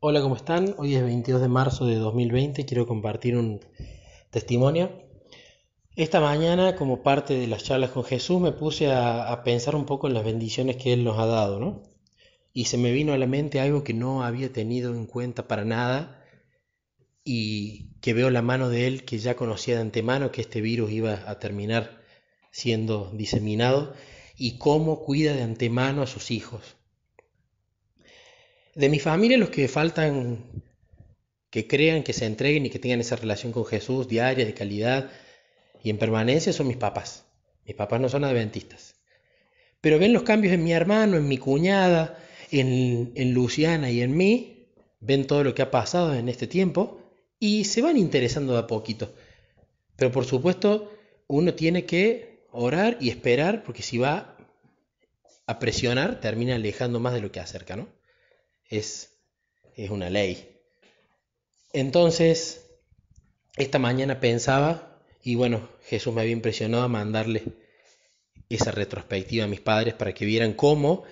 Hola, ¿cómo están? Hoy es 22 de marzo de 2020 quiero compartir un testimonio. Esta mañana, como parte de las charlas con Jesús, me puse a, pensar un poco en las bendiciones que Él nos ha dado, ¿no? Y se me vino a la mente algo que no había tenido en cuenta para nada y que veo la mano de Él que ya conocía de antemano que este virus iba a terminar siendo diseminado y cómo cuida de antemano a sus hijos. De mi familia, los que faltan, que crean, que se entreguen y que tengan esa relación con Jesús diaria, de calidad y en permanencia, son mis papás. Mis papás no son adventistas. Pero ven los cambios en mi hermano, en mi cuñada, en, Luciana y en mí, ven todo lo que ha pasado en este tiempo y se van interesando de a poquito. Pero por supuesto, uno tiene que orar y esperar, porque si va a presionar, termina alejando más de lo que acerca, ¿no? es, es una ley. Entonces, esta mañana pensaba, y bueno, Jesús me había impresionado a mandarle esa retrospectiva a mis padres para que vieran cómo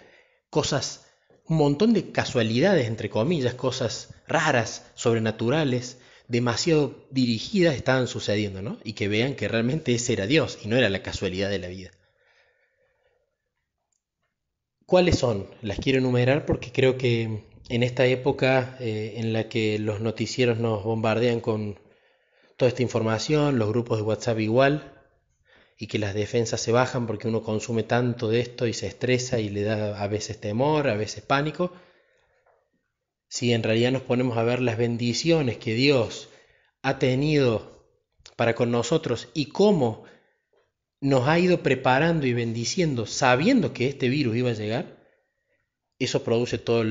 cosas, un montón de casualidades, entre comillas, cosas raras, sobrenaturales, demasiado dirigidas estaban sucediendo, ¿no? Y que vean que realmente ese era Dios y no era la casualidad de la vida. ¿Cuáles son? Las quiero enumerar porque creo que en esta época eh, en la que los noticieros nos bombardean con toda esta información, los grupos de WhatsApp igual, y que las defensas se bajan porque uno consume tanto de esto y se estresa y le da a veces temor, a veces pánico, si en realidad nos ponemos a ver las bendiciones que Dios ha tenido para con nosotros y cómo nos ha ido preparando y bendiciendo sabiendo que este virus iba a llegar, eso produce todo,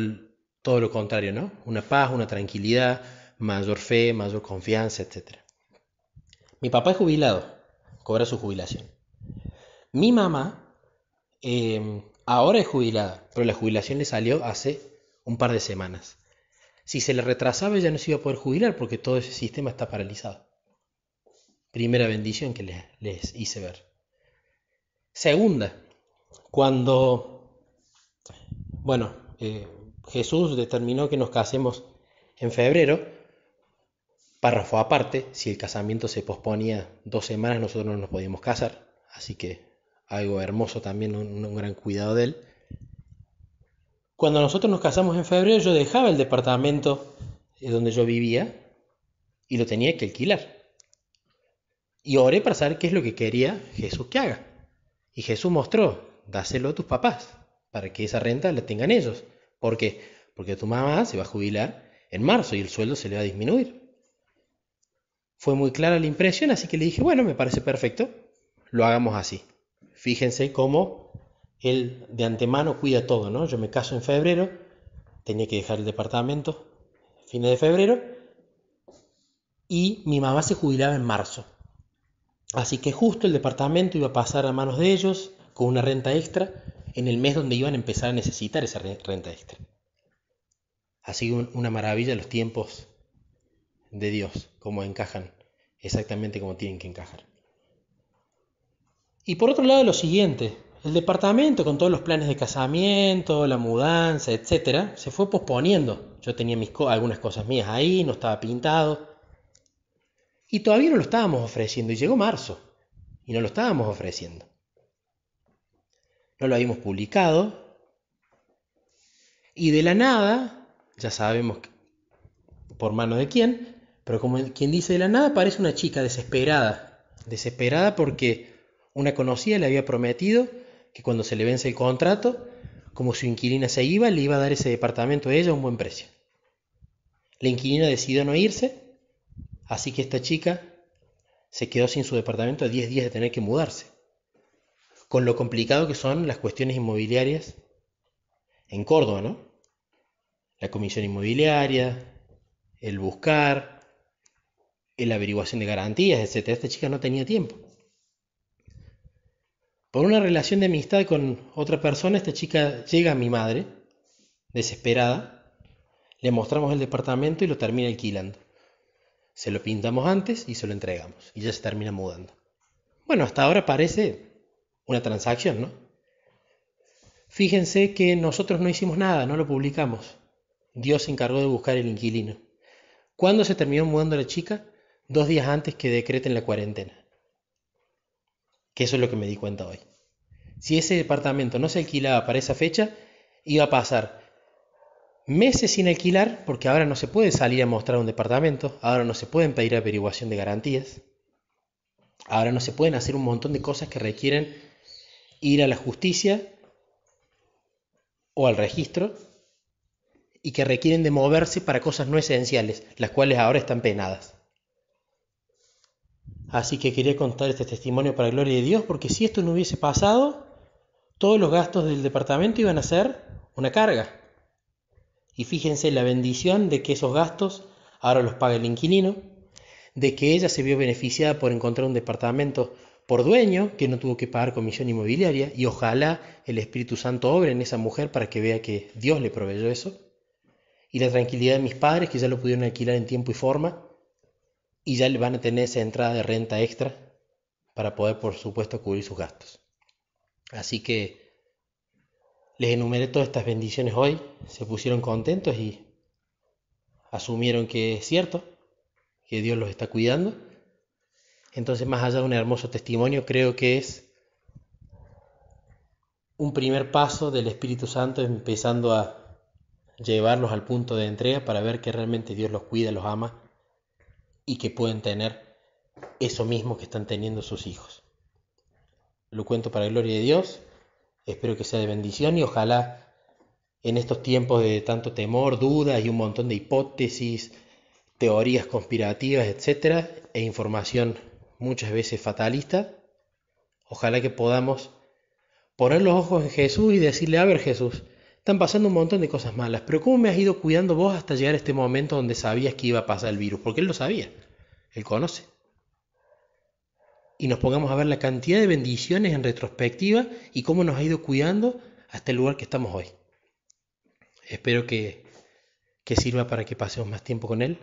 lo contrario, ¿no? Una paz, una tranquilidad, mayor fe, mayor confianza, etc. Mi papá es jubilado, cobra su jubilación. Mi mamá em, ahora es jubilada, pero la jubilación le salió hace un par de semanas. Si se le retrasaba ya no se iba a poder jubilar porque todo ese sistema está paralizado. Primera bendición que les hice ver. Segunda, cuando, bueno, eh, Jesús determinó que nos casemos en febrero, párrafo aparte, si el casamiento se posponía dos semanas nosotros no nos podíamos casar, así que algo hermoso también, un, un gran cuidado de él. Cuando nosotros nos casamos en febrero yo dejaba el departamento eh, donde yo vivía y lo tenía que alquilar. Y oré para saber qué es lo que quería Jesús que haga. Y Jesús mostró, dáselo a tus papás, para que esa renta la tengan ellos. ¿Por qué? Porque tu mamá se va a jubilar en marzo y el sueldo se le va a disminuir. Fue muy clara la impresión, así que le dije, bueno, me parece perfecto, lo hagamos así. Fíjense cómo él de antemano cuida todo, ¿no? Yo me caso en febrero, tenía que dejar el departamento fines de febrero, y mi mamá se jubilaba en marzo. Así que justo el departamento iba a pasar a manos de ellos con una renta extra en el mes donde iban a empezar a necesitar esa renta extra. Ha sido una maravilla los tiempos de Dios, como encajan exactamente como tienen que encajar. Y por otro lado, lo siguiente, el departamento con todos los planes de casamiento, la mudanza, etcétera, se fue posponiendo. Yo tenía mis algunas cosas mías ahí, no estaba pintado. Y todavía no lo estábamos ofreciendo. Y llegó marzo. Y no lo estábamos ofreciendo. No lo habíamos publicado. Y de la nada, ya sabemos por mano de quién, pero como quien dice de la nada, parece una chica desesperada. Desesperada porque una conocida le había prometido que cuando se le vence el contrato, como su inquilina se iba, le iba a dar ese departamento a ella a un buen precio. La inquilina decidió no irse Así que esta chica se quedó sin su departamento a 10 días de tener que mudarse. Con lo complicado que son las cuestiones inmobiliarias en Córdoba, ¿no? La comisión inmobiliaria, el buscar, la averiguación de garantías, etc. Esta chica no tenía tiempo. Por una relación de amistad con otra persona, esta chica llega a mi madre, desesperada, le mostramos el departamento y lo termina alquilando se lo pintamos antes y se lo entregamos. Y ya se termina mudando. Bueno, hasta ahora parece una transacción, ¿no? Fíjense que nosotros no hicimos nada, no lo publicamos. Dios se encargó de buscar el inquilino. ¿Cuándo se terminó mudando la chica? Dos días antes que decreten la cuarentena. Que eso es lo que me di cuenta hoy. Si ese departamento no se alquilaba para esa fecha, iba a pasar meses sin alquilar, porque ahora no se puede salir a mostrar un departamento, ahora no se pueden pedir averiguación de garantías, ahora no se pueden hacer un montón de cosas que requieren ir a la justicia o al registro y que requieren de moverse para cosas no esenciales, las cuales ahora están penadas. Así que quería contar este testimonio para la gloria de Dios, porque si esto no hubiese pasado, todos los gastos del departamento iban a ser una carga, y fíjense la bendición de que esos gastos ahora los paga el inquilino, de que ella se vio beneficiada por encontrar un departamento por dueño, que no tuvo que pagar comisión inmobiliaria, y ojalá el Espíritu Santo obre en esa mujer para que vea que Dios le proveyó eso, y la tranquilidad de mis padres, que ya lo pudieron alquilar en tiempo y forma, y ya le van a tener esa entrada de renta extra para poder, por supuesto, cubrir sus gastos. Así que les enumeré todas estas bendiciones hoy, se pusieron contentos y asumieron que es cierto, que Dios los está cuidando. Entonces, más allá de un hermoso testimonio, creo que es un primer paso del Espíritu Santo empezando a llevarlos al punto de entrega para ver que realmente Dios los cuida, los ama y que pueden tener eso mismo que están teniendo sus hijos. Lo cuento para la gloria de Dios Espero que sea de bendición y ojalá en estos tiempos de tanto temor, dudas y un montón de hipótesis, teorías conspirativas, etcétera, e información muchas veces fatalista, ojalá que podamos poner los ojos en Jesús y decirle, a ver Jesús, están pasando un montón de cosas malas, pero ¿cómo me has ido cuidando vos hasta llegar a este momento donde sabías que iba a pasar el virus? Porque él lo sabía, él conoce y nos pongamos a ver la cantidad de bendiciones en retrospectiva y cómo nos ha ido cuidando hasta el lugar que estamos hoy. Espero que, que sirva para que pasemos más tiempo con Él.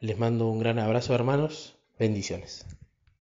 Les mando un gran abrazo hermanos. Bendiciones.